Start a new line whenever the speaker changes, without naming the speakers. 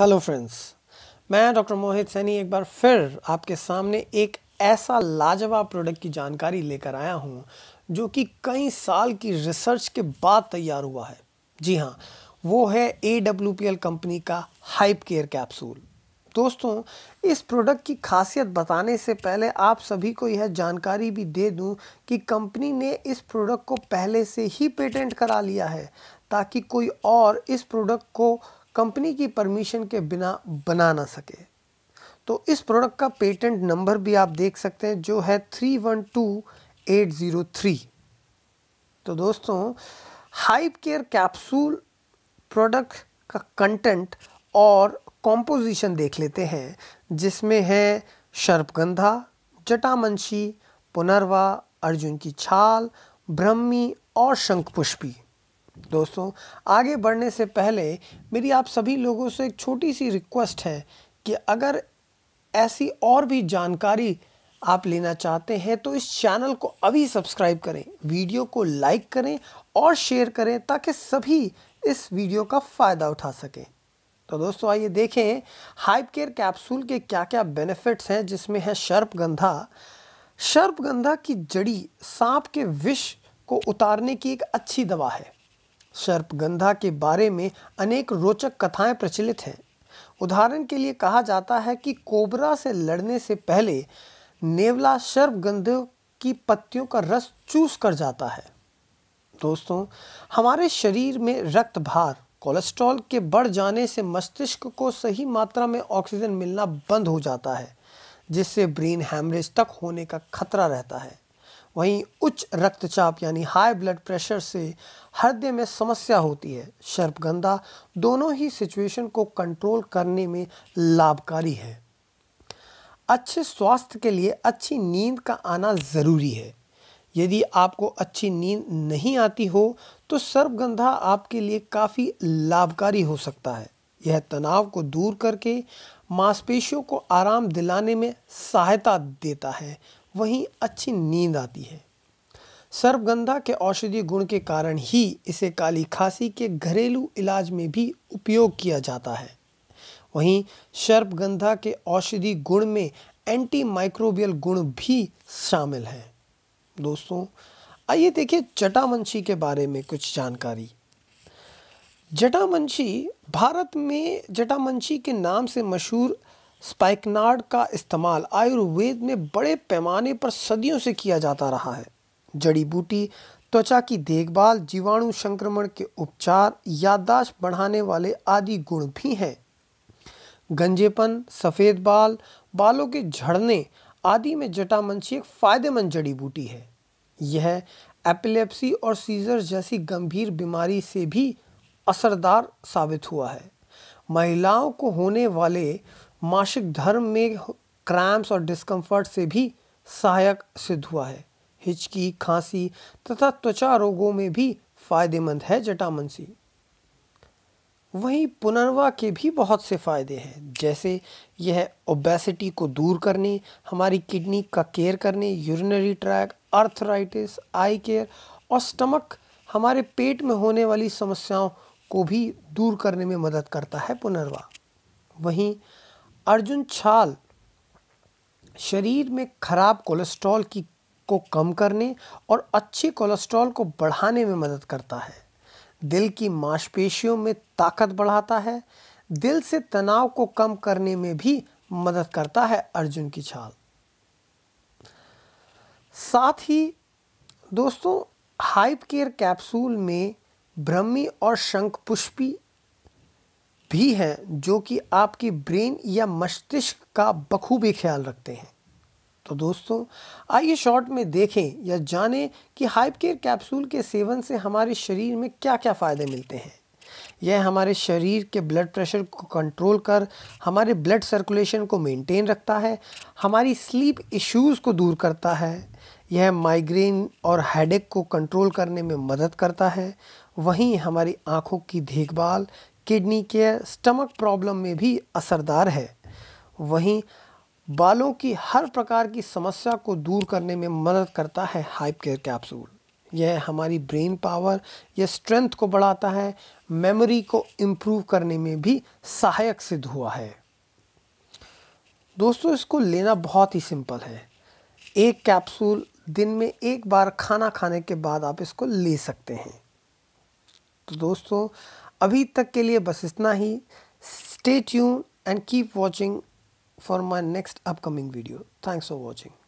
hello friends मैं doctor Mohit Saini एक बार फिर आपके सामने एक ऐसा लाजवाब प्रोडक्ट की जानकारी लेकर आया हूँ जो कि कई साल की रिसर्च के बाद तैयार हुआ है जी हाँ वो है A W P L company का हाइप केयर कैप्सूल दोस्तों इस प्रोडक्ट की खासियत बताने से पहले आप सभी को यह जानकारी भी दे दूं कि कंपनी ने इस प्रोडक्ट को पहले से ही पेटेंट करा लिया है ताकि कोई और इस प्रोडक्ट को कंपनी की परमिशन के बिना बना ना सके तो इस प्रोडक्ट का पेटेंट नंबर भी आप देख सकते हैं जो है three one two eight zero three तो दोस्तों हाइप केयर कैप्सूल प्रोडक्ट का कंटेंट और कॉम्पोजिशन देख लेते हैं जिसमें है शर्पगंधा जटामंशी पुनर्वा अर्जुन की छाल ब्रह्मी और शंखपुष्पी दोस्तों आगे बढ़ने से पहले मेरी आप सभी लोगों से एक छोटी सी रिक्वेस्ट है कि अगर ऐसी और भी जानकारी आप लेना चाहते हैं तो इस चैनल को अभी सब्सक्राइब करें वीडियो को लाइक करें और शेयर करें ताकि सभी इस वीडियो का फ़ायदा उठा सकें तो दोस्तों आइए देखें हाइप केयर कैप्सूल के क्या क्या बेनिफिट्स हैं जिसमें है शर्प गंधा शर्प गंधा की जड़ी सांप के विष को उतारने की एक अच्छी दवा है सर्पगंधा के बारे में अनेक रोचक कथाएं प्रचलित हैं उदाहरण के लिए कहा जाता है कि कोबरा से लड़ने से पहले नेवला सर्पगंध की पत्तियों का रस चूस कर जाता है दोस्तों हमारे शरीर में रक्त भार कोलेस्ट्रॉल के बढ़ जाने से मस्तिष्क को सही मात्रा में ऑक्सीजन मिलना बंद हो जाता है जिससे ब्रेन हैमरेज तक होने का खतरा रहता है वहीं उच्च रक्तचाप यानी हाई ब्लड प्रेशर से हृदय में समस्या होती है सर्पगंधा दोनों ही सिचुएशन को कंट्रोल करने में लाभकारी है अच्छे स्वास्थ्य के लिए अच्छी नींद का आना ज़रूरी है यदि आपको अच्छी नींद नहीं आती हो तो सर्पगंधा आपके लिए काफ़ी लाभकारी हो सकता है यह तनाव को दूर करके मांसपेशियों को आराम दिलाने में सहायता देता है वहीं अच्छी नींद आती है सर्वगंधा के औषधीय गुण के कारण ही इसे काली खांसी के घरेलू इलाज में भी उपयोग किया जाता है वहीं सर्पगंधा के औषधीय गुण में एंटी माइक्रोबियल गुण भी शामिल हैं दोस्तों आइए देखिए जटावंशी के बारे में कुछ जानकारी जटावंशी भारत में जटामंशी के नाम से मशहूर स्पाइकनार्ड का इस्तेमाल आयुर्वेद में बड़े पैमाने पर सदियों से किया जाता रहा है जड़ी बूटी त्वचा की देखभाल जीवाणु संक्रमण के उपचार याददाश्त बढ़ाने वाले आदि गुण भी हैं गंजेपन सफ़ेद बाल बालों के झड़ने आदि में जटामंशी एक फ़ायदेमंद जड़ी बूटी है यह एपिलेप्सी और सीजर जैसी गंभीर बीमारी से भी असरदार साबित हुआ है महिलाओं को होने वाले मासिक धर्म में क्रैम्प्स और डिस्कम्फर्ट से भी सहायक सिद्ध हुआ है हिचकी खांसी तथा त्वचा रोगों में भी फायदेमंद है जटामंसी वहीं पुनर्वा के भी बहुत से फायदे हैं जैसे यह ओबेसिटी को दूर करने हमारी किडनी का केयर करने urinary tract arthritis eye care और स्टमक हमारे पेट में होने वाली समस्याओं को भी दूर करने में मदद करता है पुनर्वा वहीं अर्जुन छाल शरीर में खराब कोलेस्ट्रॉल की को कम करने और अच्छे कोलेस्ट्रॉल को बढ़ाने में मदद करता है दिल की मांसपेशियों में ताकत बढ़ाता है दिल से तनाव को कम करने में भी मदद करता है अर्जुन की छाल साथ ही दोस्तों हाइप केयर कैप्सूल में ब्रह्मी और शंख पुष्पी भी हैं जो कि आपकी ब्रेन या मस्तिष्क का बखूबी ख्याल रखते हैं तो दोस्तों आइए शॉर्ट में देखें या जानें कि हाइप केयर कैप्सूल के सेवन से हमारे शरीर में क्या क्या फ़ायदे मिलते हैं यह हमारे शरीर के ब्लड प्रेशर को कंट्रोल कर हमारे ब्लड सर्कुलेशन को मेंटेन रखता है हमारी स्लीप इश्यूज़ को दूर करता है यह माइग्रेन और हेडेक को कंट्रोल करने में मदद करता है वहीं हमारी आँखों की देखभाल किडनी केयर स्टमक प्रॉब्लम में भी असरदार है वहीं बालों की हर प्रकार की समस्या को दूर करने में मदद करता है हाइप केयर कैप्सूल यह हमारी ब्रेन पावर यह स्ट्रेंथ को बढ़ाता है मेमोरी को इम्प्रूव करने में भी सहायक सिद्ध हुआ है दोस्तों इसको लेना बहुत ही सिंपल है एक कैप्सूल दिन में एक बार खाना खाने के बाद आप इसको ले सकते हैं तो दोस्तों अभी तक के लिए बस इतना ही stay tune and keep watching for my next upcoming video thanks for watching